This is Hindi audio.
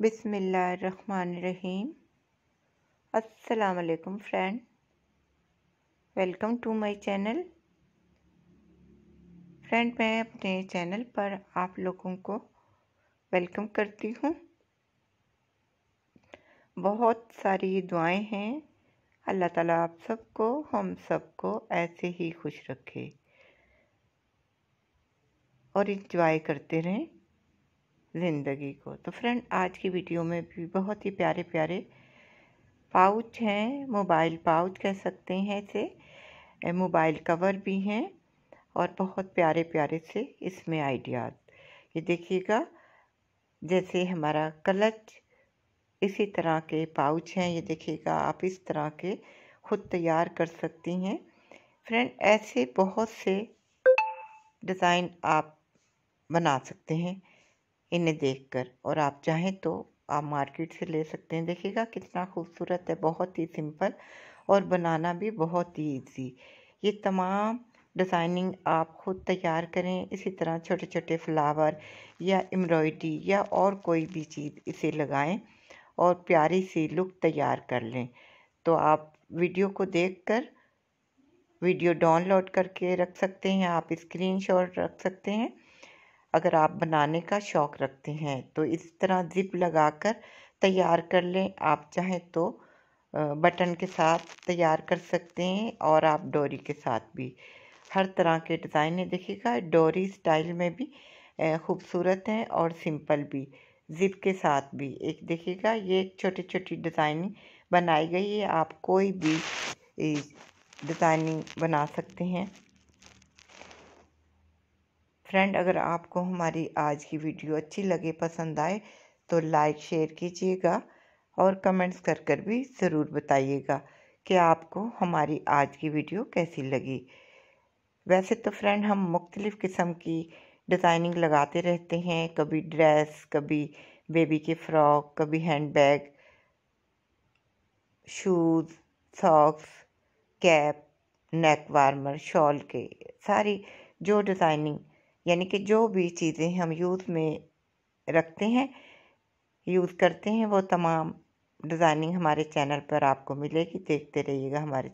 बिसमीम असलकम friend welcome to my channel friend मैं अपने चैनल पर आप लोगों को वेलकम करती हूँ बहुत सारी दुआएं हैं अल्लाह ताला आप सबको हम सबको ऐसे ही खुश रखे और इंजॉय करते रहें ज़िंदगी को तो फ्रेंड आज की वीडियो में भी बहुत ही प्यारे प्यारे पाउच हैं मोबाइल पाउच कह सकते हैं इसे मोबाइल कवर भी हैं और बहुत प्यारे प्यारे से इसमें आइडियाज ये देखिएगा जैसे हमारा कलच इसी तरह के पाउच हैं ये देखिएगा आप इस तरह के खुद तैयार कर सकती हैं फ्रेंड ऐसे बहुत से डिज़ाइन आप बना सकते हैं इन्हें देखकर और आप चाहें तो आप मार्केट से ले सकते हैं देखिएगा कितना खूबसूरत है बहुत ही सिंपल और बनाना भी बहुत ही ईजी ये तमाम डिज़ाइनिंग आप खुद तैयार करें इसी तरह छोटे छोटे फ्लावर या एम्ब्रॉयडरी या और कोई भी चीज़ इसे लगाएं और प्यारी सी लुक तैयार कर लें तो आप वीडियो को देखकर वीडियो डाउनलोड करके रख सकते हैं आप स्क्रीनशॉट रख सकते हैं अगर आप बनाने का शौक़ रखते हैं तो इस तरह ज़िप लगाकर तैयार कर लें आप चाहें तो बटन के साथ तैयार कर सकते हैं और आप डोरी के साथ भी हर तरह के डिज़ाइनें देखिएगा डोरी स्टाइल में भी खूबसूरत हैं और सिंपल भी ज़िप के साथ भी एक देखिएगा ये छोटी छोटी डिज़ाइन बनाई गई है आप कोई भी डिज़ाइनिंग बना सकते हैं फ्रेंड अगर आपको हमारी आज की वीडियो अच्छी लगे पसंद आए तो लाइक शेयर कीजिएगा और कमेंट्स कर कर भी ज़रूर बताइएगा कि आपको हमारी आज की वीडियो कैसी लगी वैसे तो फ्रेंड हम मुख्तलिफ़ किस्म की डिज़ाइनिंग लगाते रहते हैं कभी ड्रेस कभी बेबी के फ्रॉक कभी hand bag shoes socks cap neck warmer shawl के सारी जो डिज़ाइनिंग यानी कि जो भी चीज़ें हम यूज़ में रखते हैं यूज़ करते हैं वो तमाम डिज़ाइनिंग हमारे चैनल पर आपको मिलेगी देखते रहिएगा हमारे